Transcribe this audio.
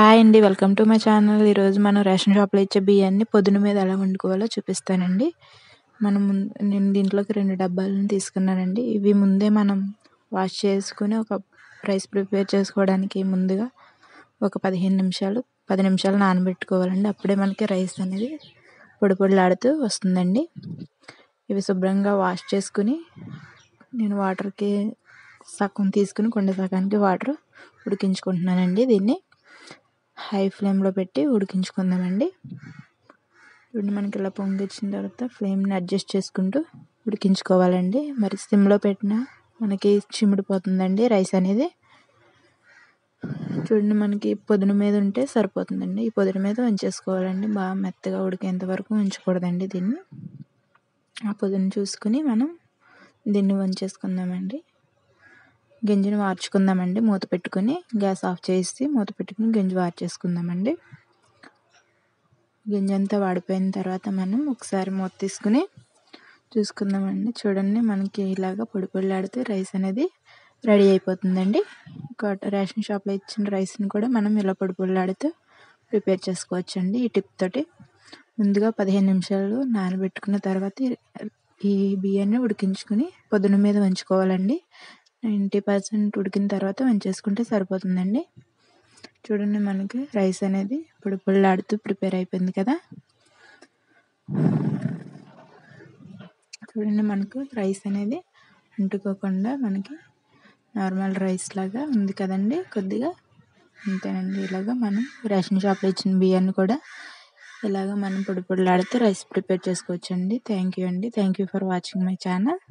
hi అండి welcome to my channel ఈరోజు మనం రేషన్ షాప్లో ఇచ్చే బియ్యాన్ని పొద్దున మీద ఎలా వండుకోవాలో చూపిస్తానండి మనం నేను దీంట్లోకి రెండు డబ్బాలను తీసుకున్నానండి ఇవి ముందే మనం వాష్ చేసుకుని ఒక రైస్ ప్రిపేర్ చేసుకోవడానికి ముందుగా ఒక పదిహేను నిమిషాలు పది నిమిషాలు నానబెట్టుకోవాలండి అప్పుడే మనకి రైస్ అనేది పొడి పొడిలాడుతూ వస్తుందండి ఇవి శుభ్రంగా వాష్ చేసుకుని నేను వాటర్కి సగం తీసుకుని కొండ సగానికి వాటర్ ఉడికించుకుంటున్నానండి దీన్ని హై ఫ్లేమ్లో పెట్టి ఉడికించుకుందామండి ఇప్పుడు మనకి ఇలా పొంగిచ్చిన తర్వాత ఫ్లేమ్ని అడ్జస్ట్ చేసుకుంటూ ఉడికించుకోవాలండి మరి సిమ్లో పెట్టినా మనకి చిమిడిపోతుందండి రైస్ అనేది చూడండి మనకి పొదున మీద ఉంటే సరిపోతుందండి ఈ పొదున మీద ఉంచేసుకోవాలండి బాగా మెత్తగా ఉడికేంత వరకు ఉంచకూడదండి దీన్ని ఆ పొదును చూసుకుని మనం దీన్ని వంచేసుకుందామండి గింజను వార్చుకుందామండి మూత పెట్టుకుని గ్యాస్ ఆఫ్ చేసి మూత పెట్టుకుని గింజ వార్చేసుకుందామండి గింజ అంతా వాడిపోయిన తర్వాత మనం ఒకసారి మూత తీసుకుని చూసుకుందామండి చూడండి మనకి ఇలాగ పొడి పొడిలాడితే రైస్ అనేది రెడీ అయిపోతుందండి ఒక రేషన్ షాప్లో ఇచ్చిన రైస్ని కూడా మనం ఇలా పొడి పొడిలాడితే ప్రిపేర్ చేసుకోవచ్చండి ఈ టిప్ తోటి ముందుగా పదిహేను నిమిషాలు నానబెట్టుకున్న తర్వాత ఈ బియ్యాన్ని ఉడికించుకుని పొద్దున మీద ఉంచుకోవాలండి నైంటీ పర్సెంట్ ఉడికిన తర్వాత వంచేసుకుంటే సరిపోతుందండి చూడండి మనకి రైస్ అనేది ఇప్పుడు పుల్లాడుతూ ప్రిపేర్ అయిపోయింది కదా చూడండి మనకు రైస్ అనేది అంటుకోకుండా మనకి నార్మల్ రైస్ లాగా ఉంది కదండి కొద్దిగా అంతేనండి ఇలాగ మనం రేషన్ షాప్లో ఇచ్చిన బియ్యాన్ని కూడా ఇలాగ మనం పొడి పొడిలాడితే రైస్ ప్రిపేర్ చేసుకోవచ్చండి థ్యాంక్ యూ అండి thank you for watching my channel